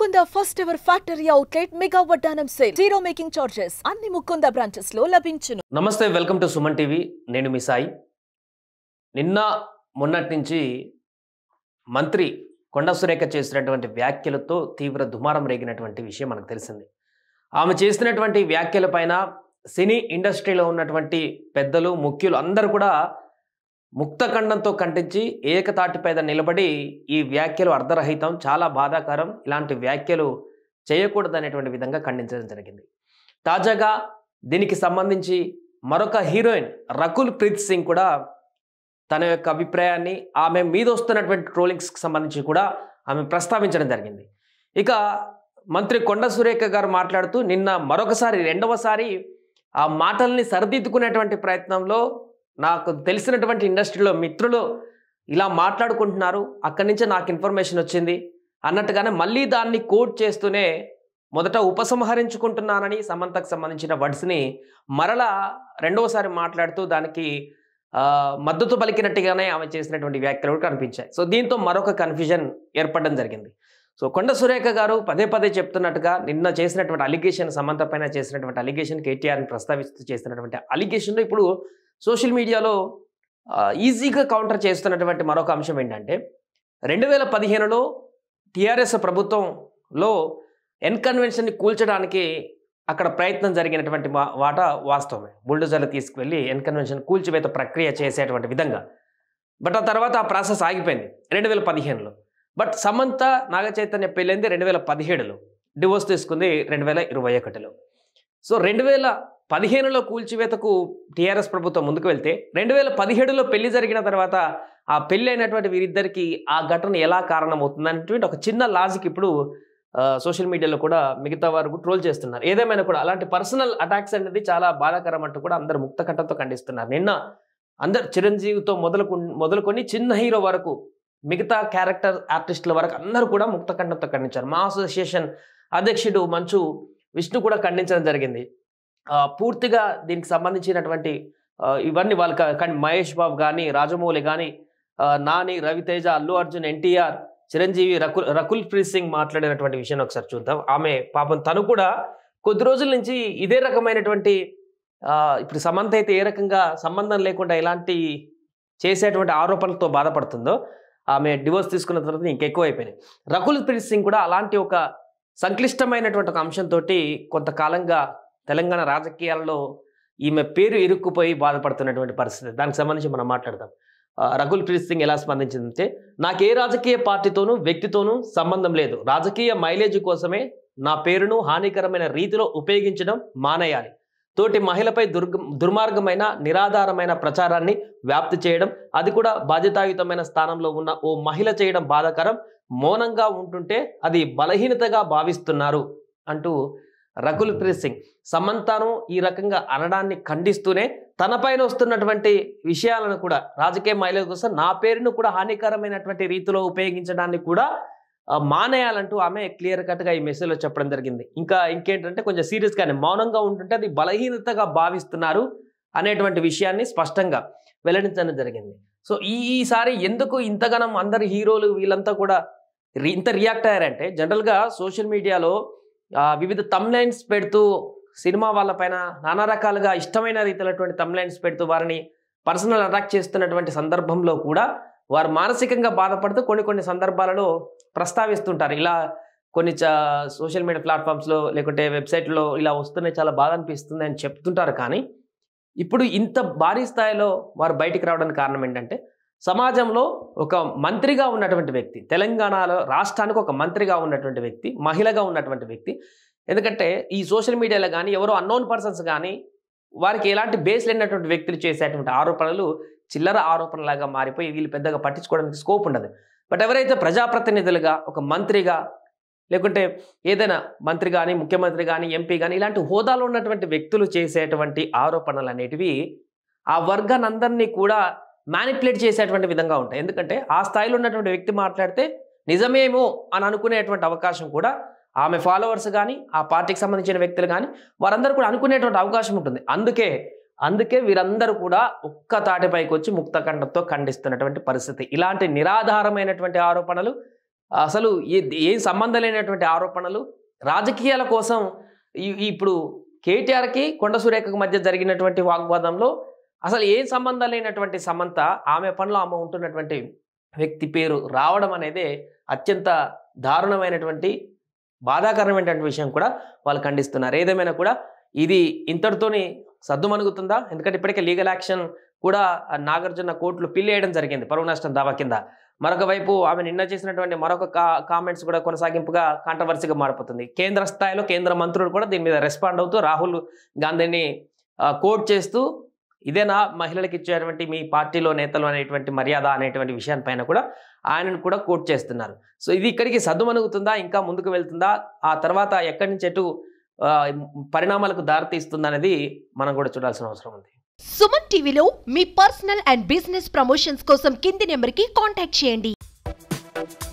Mukunda first ever factory outlet mega వడ్డానం sale zero making charges అన్ని Mukunda branches లో లభించును నమస్తే వెల్కమ్ టు సుమన్ టీవీ నేను మీ సాయి నిన్న మొన్నటి నుంచి మంత్రి కొండ సురేఖ చేసినటువంటి వ్యాఖ్యలతో తీవ్ర దుమారం రేగినటువంటి విషయం మనకు తెలిసింది ఆమె చేసినటువంటి వ్యాఖ్యలపైన సినీ ఇండస్ట్రీలో ఉన్నటువంటి పెద్దలు ముఖ్యులు అందరూ కూడా ముక్తఖండంతో కంటించి ఏకతాటిపై నిలబడి ఈ వ్యాఖ్యలు అర్ధరహితం చాలా బాధాకరం ఇలాంటి వ్యాఖ్యలు చేయకూడదనేటువంటి విధంగా ఖండించడం జరిగింది తాజాగా దీనికి సంబంధించి మరొక హీరోయిన్ రకుల్ ప్రీత్ సింగ్ కూడా తన యొక్క అభిప్రాయాన్ని ఆమె మీద వస్తున్నటువంటి ట్రోలింగ్స్కి సంబంధించి కూడా ఆమె ప్రస్తావించడం జరిగింది ఇక మంత్రి కొండ సురేఖ గారు మాట్లాడుతూ నిన్న మరొకసారి రెండవసారి ఆ మాటల్ని సరిదిద్దుకునేటువంటి ప్రయత్నంలో నాకు తెలిసినటువంటి ఇండస్ట్రీలో మిత్రులు ఇలా మాట్లాడుకుంటున్నారు అక్కడి నుంచే నాకు ఇన్ఫర్మేషన్ వచ్చింది అన్నట్టుగానే మళ్ళీ దాన్ని కోట్ చేస్తూనే మొదట ఉపసంహరించుకుంటున్నానని సమంతకు సంబంధించిన వర్డ్స్ని మరలా రెండవసారి మాట్లాడుతూ దానికి మద్దతు పలికినట్టుగానే ఆమె చేసినటువంటి వ్యాఖ్యలు కూడా కనిపించాయి సో దీంతో మరొక కన్ఫ్యూజన్ ఏర్పడడం జరిగింది సో కొండ సురేఖ గారు పదే పదే చెప్తున్నట్టుగా నిన్న చేసినటువంటి అలిగేషన్ సమంత పైన చేసినటువంటి అలిగేషన్ కేటీఆర్ని ప్రస్తావిస్తూ చేసినటువంటి అలిగేషన్లో ఇప్పుడు సోషల్ మీడియాలో ఈజీగా కౌంటర్ చేస్తున్నటువంటి మరొక అంశం ఏంటంటే రెండు వేల పదిహేనులో టీఆర్ఎస్ ప్రభుత్వంలో ఎన్కన్వెన్షన్ని కూల్చడానికి అక్కడ ప్రయత్నం జరిగినటువంటి వాట వాస్తవమే బుల్డోజర్లు తీసుకువెళ్ళి ఎన్కన్వెన్షన్ కూల్చివేత ప్రక్రియ చేసేటువంటి విధంగా బట్ ఆ తర్వాత ఆ ప్రాసెస్ ఆగిపోయింది రెండు వేల పదిహేనులో బట్ సమంత నాగచైతన్య పెళ్ళింది రెండు వేల పదిహేడులో డివోర్స్ తీసుకుంది రెండు వేల ఇరవై ఒకటిలో సో రెండు వేల పదిహేనులో కూల్చివేతకు టీఆర్ఎస్ ప్రభుత్వం ముందుకు వెళ్తే రెండు వేల పదిహేడులో పెళ్లి జరిగిన తర్వాత ఆ పెళ్లి అయినటువంటి వీరిద్దరికి ఆ ఘటన ఎలా కారణమవుతుందనేటువంటి ఒక చిన్న లాజిక్ ఇప్పుడు సోషల్ మీడియాలో కూడా మిగతా వారు ట్రోల్ చేస్తున్నారు ఏదేమైనా కూడా అలాంటి పర్సనల్ అటాక్స్ అనేది చాలా బాధాకరం అంటూ కూడా అందరు ముక్తకట్టంతో ఖండిస్తున్నారు నిన్న అందరు చిరంజీవితో మొదలుకు మొదలుకొని చిన్న హీరో వరకు మిగతా క్యారెక్టర్ ఆర్టిస్టుల వరకు అందరూ కూడా ముక్తఖండంతో ఖండించారు మా అసోసియేషన్ అధ్యక్షుడు మంచు విష్ణు కూడా ఖండించడం జరిగింది పూర్తిగా దీనికి సంబంధించినటువంటి ఇవన్నీ వాళ్ళ కానీ మహేష్ బాబు కానీ రాజమౌళి కానీ నాని రవితేజ అల్లు అర్జున్ ఎన్టీఆర్ చిరంజీవి రకుల్ రకుల్ ప్రీత్ సింగ్ మాట్లాడినటువంటి విషయాన్ని ఒకసారి చూద్దాం ఆమె పాపం తను కూడా కొద్ది రోజుల నుంచి ఇదే రకమైనటువంటి ఇప్పుడు సమంత అయితే ఏ రకంగా సంబంధం లేకుండా ఎలాంటి చేసేటువంటి ఆరోపణలతో బాధపడుతుందో ఆమె డివోర్స్ తీసుకున్న తర్వాత ఇంకెక్కువ అయిపోయినాయి రకుల్ ప్రీత్ సింగ్ కూడా అలాంటి ఒక సంక్లిష్టమైనటువంటి ఒక అంశంతో కొంతకాలంగా తెలంగాణ రాజకీయాల్లో ఈమె పేరు ఇరుక్కుపోయి బాధపడుతున్నటువంటి పరిస్థితి దానికి సంబంధించి మనం మాట్లాడదాం రఘుల్ ప్రీత్ సింగ్ ఎలా స్పందించిందంటే నాకు ఏ రాజకీయ పార్టీతోనూ వ్యక్తితోనూ సంబంధం లేదు రాజకీయ మైలేజ్ కోసమే నా పేరును హానికరమైన రీతిలో ఉపయోగించడం మానేయాలి తోటి మహిళపై దుర్గ దుర్మార్గమైన నిరాధారమైన ప్రచారాన్ని వ్యాప్తి చేయడం అది కూడా బాధ్యతాయుతమైన స్థానంలో ఉన్న ఓ మహిళ చేయడం బాధాకరం మౌనంగా ఉంటుంటే అది బలహీనతగా భావిస్తున్నారు అంటూ రకుల్ ప్రీత్ సింగ్ సమంతాను ఈ రకంగా అనడాన్ని ఖండిస్తూనే తనపైన వస్తున్నటువంటి విషయాలను కూడా రాజకీయ మహిళల కోసం నా పేరును కూడా హానికరమైనటువంటి రీతిలో ఉపయోగించడాన్ని కూడా మానేయాలంటూ ఆమె క్లియర్ కట్గా ఈ మెసేజ్లో చెప్పడం జరిగింది ఇంకా ఇంకేంటంటే కొంచెం సీరియస్గానే మౌనంగా ఉంటుంటే అది బలహీనతగా భావిస్తున్నారు అనేటువంటి విషయాన్ని స్పష్టంగా వెల్లడించడం జరిగింది సో ఈ ఈసారి ఎందుకు ఇంతగానం అందరి హీరోలు వీళ్ళంతా కూడా ఇంత రియాక్ట్ అయ్యారంటే జనరల్గా సోషల్ మీడియాలో వివిధ తమ్లైన్స్ పెడుతూ సినిమా వాళ్ళ పైన నానా రకాలుగా ఇష్టమైన రీతిలోటువంటి తమ్లైన్స్ పెడుతూ వారిని పర్సనల్ అటాక్ చేస్తున్నటువంటి సందర్భంలో కూడా వారు మానసికంగా బాధపడుతూ కొన్ని కొన్ని సందర్భాలలో ప్రస్తావిస్తుంటారు ఇలా కొన్ని సోషల్ మీడియా ప్లాట్ఫామ్స్లో లేకుంటే వెబ్సైట్లో ఇలా వస్తున్నాయి చాలా బాధ అనిపిస్తుంది అని చెప్తుంటారు కానీ ఇప్పుడు ఇంత భారీ స్థాయిలో వారు బయటికి రావడానికి కారణం ఏంటంటే సమాజంలో ఒక మంత్రిగా ఉన్నటువంటి వ్యక్తి తెలంగాణలో రాష్ట్రానికి ఒక మంత్రిగా ఉన్నటువంటి వ్యక్తి మహిళగా ఉన్నటువంటి వ్యక్తి ఎందుకంటే ఈ సోషల్ మీడియాలో కానీ ఎవరో అన్నోన్ పర్సన్స్ కానీ వారికి ఎలాంటి బేస్ లేనటువంటి వ్యక్తులు చేసేటువంటి ఆరోపణలు చిల్లర ఆరోపణలాగా మారిపోయి వీళ్ళు పెద్దగా పట్టించుకోవడానికి స్కోప్ ఉండదు బట్ ఎవరైతే ప్రజాప్రతినిధులుగా ఒక మంత్రిగా లేకుంటే ఏదైనా మంత్రి కానీ ముఖ్యమంత్రి కానీ ఎంపీ కానీ ఇలాంటి హోదాలో ఉన్నటువంటి వ్యక్తులు చేసేటువంటి ఆరోపణలు అనేటివి ఆ వర్గాన్ని కూడా మ్యానిపులేట్ చేసేటువంటి విధంగా ఉంటాయి ఎందుకంటే ఆ స్థాయిలో ఉన్నటువంటి వ్యక్తి మాట్లాడితే నిజమేమో అని అనుకునేటువంటి అవకాశం కూడా ఆమె ఫాలోవర్స్ కానీ ఆ పార్టీకి సంబంధించిన వ్యక్తులు కానీ వారందరూ కూడా అనుకునేటువంటి అవకాశం ఉంటుంది అందుకే అందుకే వీరందరూ కూడా ఒక్క తాటిపైకి వచ్చి ముక్తఖండంతో ఖండిస్తున్నటువంటి పరిస్థితి ఇలాంటి నిరాధారమైనటువంటి ఆరోపణలు అసలు ఏం సంబంధం లేనటువంటి ఆరోపణలు రాజకీయాల కోసం ఇప్పుడు కేటీఆర్కి కొండ సురేఖకు మధ్య జరిగినటువంటి వాగ్వాదంలో అసలు ఏం సంబంధం లేనటువంటి సమంత ఆమె పనిలో ఆమె ఉంటున్నటువంటి వ్యక్తి పేరు రావడం అనేది అత్యంత దారుణమైనటువంటి బాధాకరమైనటువంటి విషయం కూడా వాళ్ళు ఖండిస్తున్నారు ఏదేమైనా కూడా ఇది ఇంతటితోని సద్దుమణుగుతుందా ఎందుకంటే ఇప్పటికే లీగల్ యాక్షన్ కూడా నాగార్జున కోర్టులు పిల్లేయడం జరిగింది పరువు నష్టం దావా కింద మరొక వైపు ఆమె నిన్న చేసినటువంటి మరొక కామెంట్స్ కూడా కొనసాగింపుగా కాంట్రవర్సీగా మారిపోతుంది కేంద్ర స్థాయిలో కేంద్ర మంత్రులు కూడా దీని మీద రెస్పాండ్ అవుతూ రాహుల్ గాంధీని కోట్ చేస్తూ ఇదేనా మహిళలకు ఇచ్చేటువంటి మీ పార్టీలో నేతలు అనేటువంటి మర్యాద అనేటువంటి విషయాన్ని కూడా ఆయనను కూడా కోట్ చేస్తున్నారు సో ఇది ఇక్కడికి సద్దుమనుగుతుందా ఇంకా ముందుకు వెళ్తుందా ఆ తర్వాత ఎక్కడి నుంచి ఎటు పరిణామాలకు దారితీస్తుందనేది అనేది మనం కూడా చూడాల్సిన అవసరం ఉంది సుమన్ టీవీలో మీ పర్సనల్ అండ్ బిజినెస్ ప్రమోషన్స్ కోసం కింది నెంబర్కి కాంటాక్ట్ చేయండి